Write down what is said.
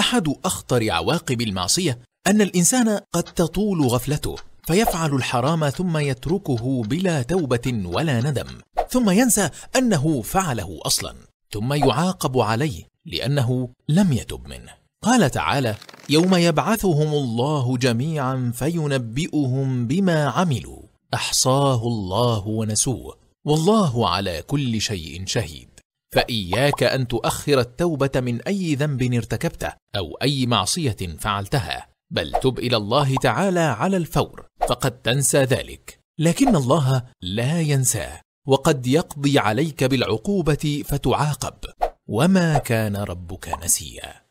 أحد أخطر عواقب المعصية أن الإنسان قد تطول غفلته فيفعل الحرام ثم يتركه بلا توبة ولا ندم ثم ينسى أنه فعله أصلا ثم يعاقب عليه لأنه لم يتب منه قال تعالى يوم يبعثهم الله جميعا فينبئهم بما عملوا أحصاه الله ونسوه والله على كل شيء شهيد فإياك أن تؤخر التوبة من أي ذنب ارتكبته أو أي معصية فعلتها بل تب إلى الله تعالى على الفور فقد تنسى ذلك لكن الله لا ينساه وقد يقضي عليك بالعقوبة فتعاقب وما كان ربك نسيا